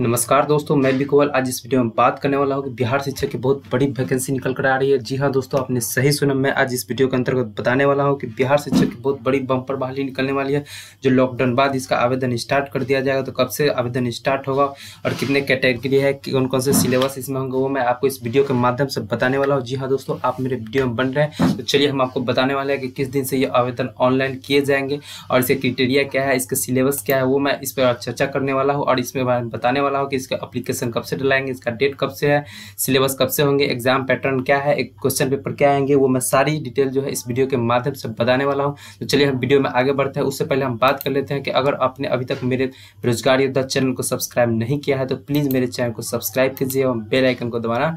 नमस्कार दोस्तों मैं बिकवल आज इस वीडियो में बात करने वाला हूँ कि बिहार शिक्षा की बहुत बड़ी वैकेंसी निकल कर आ रही है जी हाँ दोस्तों आपने सही सुना मैं आज इस वीडियो के अंतर्गत बताने वाला हूँ कि बिहार शिक्षा की बहुत बड़ी बम्पर बहाली निकलने वाली है जो लॉकडाउन बाद इसका आवेदन स्टार्ट कर दिया जाएगा तो कब से आवेदन स्टार्ट होगा और कितने कैटेगरी है कौन कौन से सिलेबस इसमें होंगे वो मैं आपको इस वीडियो के माध्यम से बताने वाला हूँ जी हाँ दोस्तों आप मेरे वीडियो में बन रहे हैं तो चलिए हम आपको बताने वाले हैं कि किस दिन से ये आवेदन ऑनलाइन किए जाएंगे और इसके क्रिटेरिया क्या है इसके सिलेबस क्या है वो मैं इस पर चर्चा करने वाला हूँ और इसमें बताने वाला हो कि इसका अप्लीकेशन कब से डलाएंगे इसका डेट कब से है सिलेबस कब से होंगे एग्जाम पैटर्न क्या है एक क्वेश्चन पेपर क्या आएंगे वो मैं सारी डिटेल जो है इस वीडियो के माध्यम से बताने वाला हूँ तो चलिए हम वीडियो में आगे बढ़ते हैं उससे पहले हम बात कर लेते हैं कि अगर आपने अभी तक मेरे बेरोजगार योद्धा चैनल को सब्सक्राइब नहीं किया है तो प्लीज़ मेरे चैनल को सब्सक्राइब कीजिए और बेलाइकन को दबाना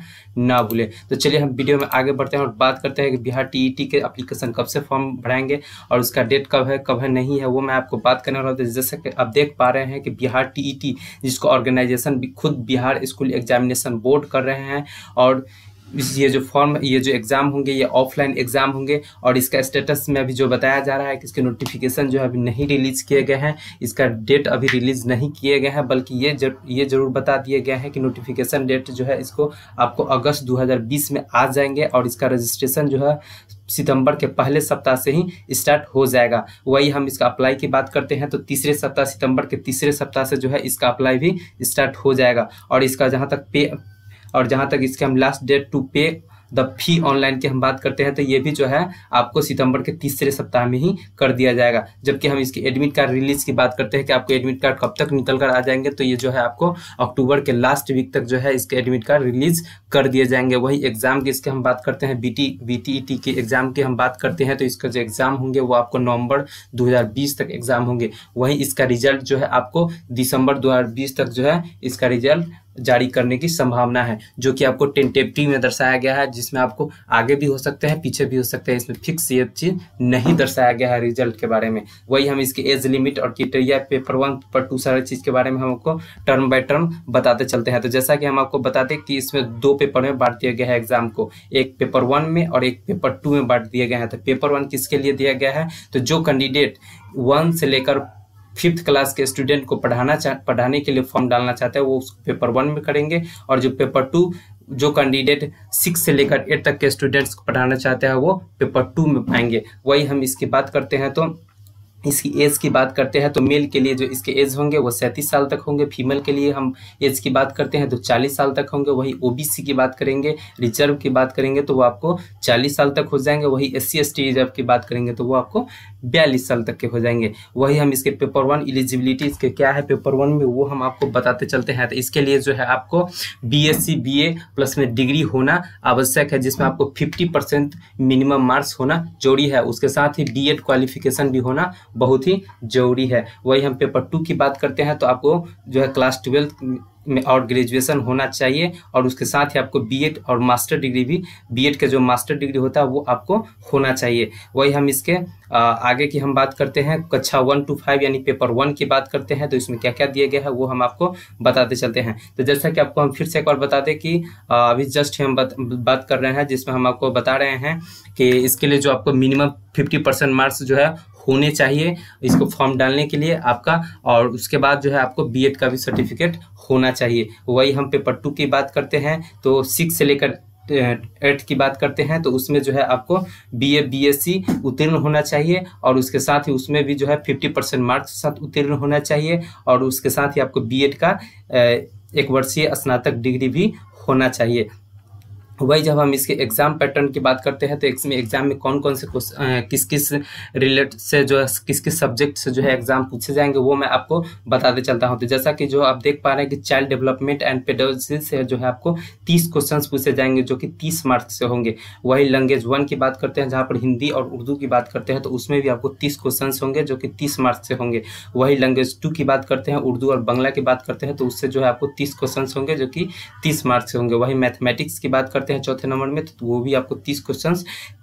ना भूलें तो चलिए हम वीडियो में आगे बढ़ते हैं और बात करते हैं कि बिहार टी e के अप्लीकेशन कब से फॉर्म भराएंगे और उसका डेट कब है कब है नहीं है वो मैं आपको बात करने वाला हूँ जैसे कि आप देख पा रहे हैं कि बिहार टी e जिसको ऑर्गेनाइज ऑर्गेनाइजेशन भी खुद बिहार स्कूल एग्जामिनेशन बोर्ड कर रहे हैं और ये जो फॉर्म ये जो एग्ज़ाम होंगे ये ऑफलाइन एग्ज़ाम होंगे और इसका स्टेटस में अभी जो बताया जा रहा है कि इसके नोटिफिकेशन जो है अभी नहीं रिलीज़ किए गए हैं इसका डेट अभी रिलीज़ नहीं किए गए हैं बल्कि ये जर, ये ज़रूर बता दिए गए हैं कि नोटिफिकेशन डेट जो है इसको आपको अगस्त 2020 में आ जाएंगे और इसका रजिस्ट्रेशन जो है सितंबर के पहले सप्ताह से ही स्टार्ट हो जाएगा वही हम इसका अप्लाई की बात करते हैं तो तीसरे सप्ताह सितंबर के तीसरे सप्ताह से जो है इसका अप्लाई भी स्टार्ट हो जाएगा और इसका जहाँ तक पे और जहाँ तक इसके हम last date to pay the fee online की हम बात करते हैं तो ये भी जो है आपको सितंबर के तीसरे सप्ताह में ही कर दिया जाएगा जबकि हम इसकी एडमिट कार्ड रिलीज की बात करते हैं कि आपको एडमिट कार्ड कब तक निकल कर आ जाएंगे तो ये जो है आपको अक्टूबर के लास्ट वीक तक जो है इसके एडमिट कार्ड रिलीज कर दिए जाएंगे वही एग्जाम की इसके हम बात करते हैं B T B T E T के एग्जाम की हम बात करते हैं तो इसका जो एग्जाम होंगे वो आपको नवंबर दो तक एग्जाम होंगे वहीं इसका रिजल्ट जो है आपको दिसंबर दो तक जो है इसका रिजल्ट जारी करने की संभावना है जो कि आपको टेंटेटिव में दर्शाया गया है जिसमें आपको आगे भी हो सकते हैं पीछे भी हो सकते हैं इसमें फिक्स ये चीज नहीं दर्शाया गया है रिजल्ट के बारे में वही हम इसके एज लिमिट और criteria paper one paper two सारे चीज के बारे में हम आपको टर्म बाय टर्म बताते चलते हैं तो जैसा कि हम आपको बताते कि इसमें दो पेपर में बांट दिया गया है एग्जाम को एक पेपर वन में और एक पेपर टू में बांट दिया गया है तो पेपर वन किसके लिए दिया गया है तो जो कैंडिडेट वन से लेकर फिफ्थ क्लास के स्टूडेंट को पढ़ाना चाह पढ़ाने के लिए फॉर्म डालना चाहता है वो उसको पेपर वन में करेंगे और जो पेपर टू जो कैंडिडेट सिक्स से लेकर एट तक के स्टूडेंट्स को पढ़ाना चाहते हैं वो पेपर टू में पाएंगे वही हम इसकी बात करते हैं तो इसकी एज की बात करते हैं तो मेल के लिए जो इसके एज होंगे वो सैंतीस साल तक होंगे फीमेल के लिए हम एज की बात करते हैं तो चालीस साल तक होंगे वही ओबीसी की बात करेंगे रिजर्व की बात करेंगे तो वो आपको चालीस साल तक हो जाएंगे वही S C S T reserve की बात करेंगे तो वो आपको बयालीस साल तक के हो जाएंगे वही हम इसके पेपर वन एलिजिबिलिटी इसके क्या है पेपर वन में वो हम आपको बताते चलते हैं तो इसके लिए जो है आपको B S C B A plus में डिग्री होना आवश्यक है जिसमें आपको फिफ्टी परसेंट मिनिमम मार्क्स होना जरूरी है उसके साथ ही बी एड क्वालिफिकेशन भी होना बहुत ही जरूरी है वही हम पेपर टू की बात करते हैं तो आपको जो है क्लास ट्वेल्थ में और ग्रेजुएशन होना चाहिए और उसके साथ ही आपको बीएड और मास्टर डिग्री भी बीएड का जो मास्टर डिग्री होता है वो आपको होना चाहिए वही हम इसके आगे की हम बात करते हैं कक्षा वन टू फाइव यानी पेपर वन की बात करते हैं तो इसमें क्या क्या दिया गया है वो हम आपको बताते चलते हैं तो जैसा कि आपको हम फिर से एक बार बता दें कि अभी जस्ट हम बात, बात कर रहे हैं जिसमें हम आपको बता रहे हैं कि इसके लिए जो आपको मिनिमम फिफ्टी परसेंट मार्क्स जो है होने चाहिए इसको फॉर्म डालने के लिए आपका और उसके बाद जो है आपको बीएड का भी सर्टिफिकेट होना चाहिए वही हम पेपर टू की बात करते हैं तो सिक्स से लेकर एट की बात करते हैं तो उसमें जो है आपको B A B S C उत्तीर्ण होना चाहिए और उसके साथ ही उसमें भी जो है फिफ्टी परसेंट मार्क्स के साथ उत्तीर्ण होना चाहिए और उसके साथ ही आपको बी एड का एक वर्षीय स्नातक डिग्री भी होना चाहिए वही जब हम इसके एग्जाम पैटर्न की बात करते हैं तो इसमें एग्जाम में कौन कौन से किस किस रिलेट से जो है किस किस सब्जेक्ट से जो है एग्जाम पूछे जाएंगे वो मैं आपको बताते चलता हूँ तो जैसा कि जो आप देख पा रहे हैं कि चाइल्ड डेवलपमेंट एंड पेडोलॉजी से जो है आपको तीस क्वेश्चन पूछे जाएंगे जो कि तीस मार्क्स से होंगे वही लैंग्वेज वन की बात करते हैं जहाँ पर हिंदी और उर्दू की बात करते हैं तो उसमें भी आपको तीस क्वेश्चन होंगे जो कि तीस मार्क्स से होंगे वही लैंग्वेज टू की बात करते हैं उर्दू और बांग्ला की बात करते हैं तो उससे जो है आपको तीस क्वेश्चन होंगे जो कि तीस मार्क्स से होंगे वही मैथमेटिक्स की बात करते करते हैं चौथे नंबर में तो वो भी आपको तीस क्वेश्चन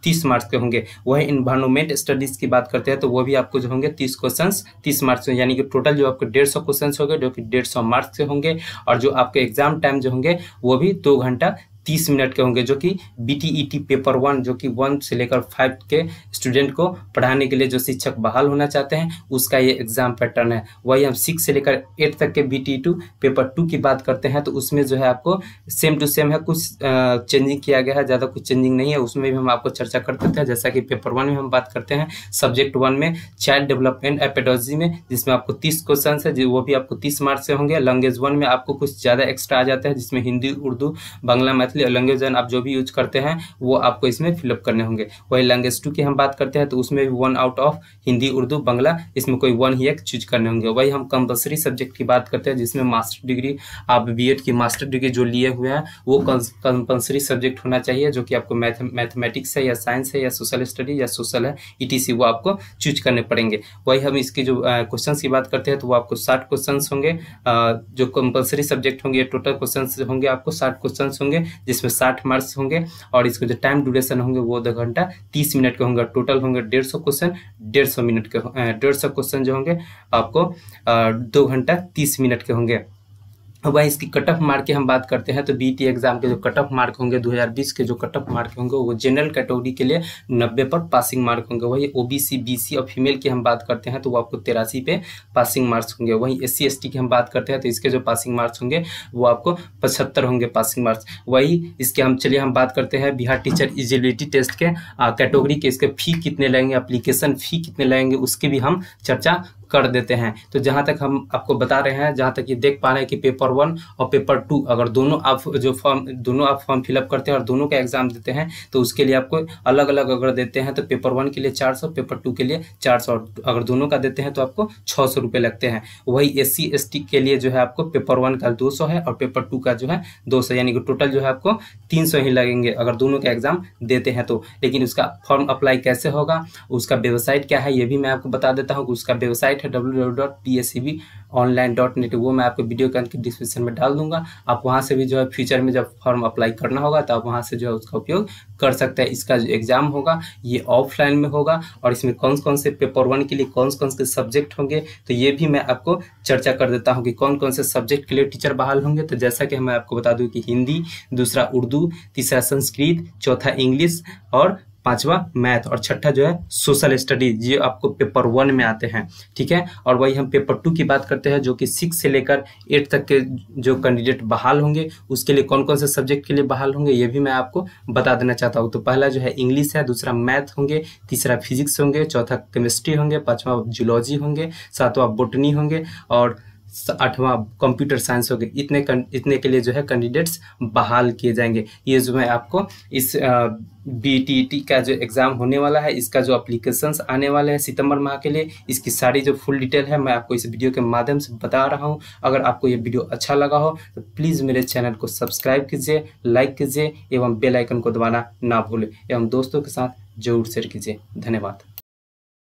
तीस मार्क्स के होंगे वही इन्वायरमेंट स्टडीज़ की बात करते हैं तो वो भी आपको जो होंगे तीस क्वेश्चन तीस मार्क्स में यानी कि टोटल जो आपके डेढ़ सौ होंगे जो कि डेढ़ सौ मार्क्स के होंगे और जो आपके एग्जाम टाइम जो होंगे वो भी दो घंटा तीस मिनट के होंगे जो कि B T T E paper one जो कि वन से लेकर फाइव के स्टूडेंट को पढ़ाने के लिए जो शिक्षक बहाल होना चाहते हैं उसका ये एग्जाम पैटर्न है वही हम सिक्स से लेकर एट तक के B T two paper two की बात करते हैं तो उसमें जो है आपको सेम टू सेम है कुछ चेंजिंग किया गया है ज़्यादा कुछ चेंजिंग नहीं है उसमें भी हम आपको चर्चा कर देते हैं जैसा कि पेपर वन में हम बात करते हैं सब्जेक्ट वन में चाइल्ड डेवलपमेंट एपेडोलॉजी में जिसमें आपको तीस क्वेश्चन है वो भी आपको तीस मार्क्स से होंगे लैंग्वेज वन में आपको कुछ ज़्यादा एक्स्ट्रा आ जाता है जिसमें Hindi Urdu Bangla math language one आप जो भी यूज करते हैं वो आपको इसमें फिलअप करने होंगे वही लैंग्वेज टू की हम बात करते हैं तो उसमें भी one out of Hindi Urdu Bangla इसमें कोई वन ही एक चूज करने होंगे वही हम कंपल्सरी सब्जेक्ट की बात करते हैं जिसमें मास्टर डिग्री आप बी की मास्टर डिग्री जो लिए हुए हैं वो कंपल्सरी सब्जेक्ट होना चाहिए जो कि आपको मैथमेटिक्स है या साइंस है या सोशल स्टडी या सोशल है ई वो आपको चूज करने पड़ेंगे वही हम इसकी जो क्वेश्चन की बात करते हैं तो वो आपको साठ क्वेश्चन होंगे जो कंपल्सरी सब्जेक्ट होंगे टोटल क्वेश्चन होंगे आपको साठ क्वेश्चन होंगे जिसमें साठ मार्क्स होंगे और इसके जो टाइम ड्यूरेशन होंगे वो दो घंटा तीस मिनट के होंगे टोटल होंगे डेढ़ सौ क्वेश्चन डेढ़ सौ मिनट के डेढ़ सौ क्वेश्चन जो होंगे आपको दो घंटा तीस मिनट के होंगे वहीं इसकी कट ऑफ मार्क की हम बात करते हैं तो बीटी एग्जाम के जो कट ऑफ मार्क होंगे 2020 के जो कट ऑफ मार्क होंगे वो जनरल कैटेगरी के लिए 90 पर पासिंग मार्क होंगे वहीं ओबीसी बीसी और फीमेल की हम बात करते हैं तो वो आपको तिरासी पे पासिंग मार्क्स होंगे वहीं एस सी की हम बात करते हैं तो इसके जो पासिंग मार्क्स होंगे वो आपको पचहत्तर होंगे पासिंग मार्क्स वही इसके हम चलिए हम बात करते हैं बिहार टीचर इजिलिटी टेस्ट के कैटेगरी के इसके फी कितने लगेंगे अप्लीकेशन फी कितने लगेंगे उसकी भी हम चर्चा कर देते हैं तो जहाँ तक हम आपको बता रहे हैं जहाँ तक ये देख पा रहे हैं कि पेपर वन और पेपर टू अगर दोनों आप जो फॉर्म दोनों आप फॉर्म फिलअप करते हैं और दोनों का एग्जाम देते हैं तो उसके लिए आपको अलग अलग अगर देते हैं तो पेपर वन के लिए चार सौ पेपर टू के लिए चार सौ अगर दोनों का देते हैं तो आपको छः सौ रुपये लगते हैं वही एस सी के लिए जो है आपको पेपर वन का दो सौ है और पेपर टू का जो है दो सौ यानी कि टोटल जो है आपको तीन सौ ही लगेंगे अगर दोनों का एग्जाम देते हैं तो लेकिन उसका फॉर्म अप्लाई कैसे होगा उसका वेबसाइट क्या है ये भी मैं आपको बता देता हूँ उसका वेबसाइट है W W dot P S C B online dot net वो मैं आपको वीडियो के डिस्क्रिप्शन डिस्क्रिप्शन में डाल दूंगा आप वहाँ से भी जो है फ्यूचर में जब फॉर्म अप्लाई करना होगा तो आप वहाँ से जो है उसका उपयोग कर सकते हैं इसका जो एग्ज़ाम होगा ये ऑफलाइन में होगा और इसमें कौन कौन से पेपर वन के लिए कौन कौन से सब्जेक्ट होंगे तो ये भी मैं आपको चर्चा कर देता हूँ कि कौन कौन से सब्जेक्ट के लिए टीचर बहाल होंगे तो जैसा कि मैं आपको बता दूँ कि हिंदी दूसरा उर्दू तीसरा संस्कृत चौथा इंग्लिश और पांचवा मैथ और छठा जो है सोशल स्टडीज ये आपको पेपर वन में आते हैं ठीक है और वही हम पेपर टू की बात करते हैं जो कि सिक्स से लेकर एट तक के जो कैंडिडेट बहाल होंगे उसके लिए कौन कौन से सब्जेक्ट के लिए बहाल होंगे ये भी मैं आपको बता देना चाहता हूँ तो पहला जो है इंग्लिश है दूसरा मैथ होंगे तीसरा फिजिक्स होंगे चौथा केमिस्ट्री होंगे पाँचवा जूलॉजी होंगे सातवां बोटनी होंगे और आठवां कंप्यूटर साइंस हो गए इतने इतने के लिए जो है कैंडिडेट्स बहाल किए जाएंगे ये जो है आपको इस बी टी टी का जो एग्ज़ाम होने वाला है इसका जो अप्लीकेशंस आने वाले हैं सितंबर माह के लिए इसकी सारी जो फुल डिटेल है मैं आपको इस वीडियो के माध्यम से बता रहा हूँ अगर आपको ये वीडियो अच्छा लगा हो तो प्लीज़ मेरे चैनल को सब्सक्राइब कीजिए लाइक कीजिए एवं बेलाइकन को दबाना ना भूलें एवं दोस्तों के साथ जरूर शेयर कीजिए धन्यवाद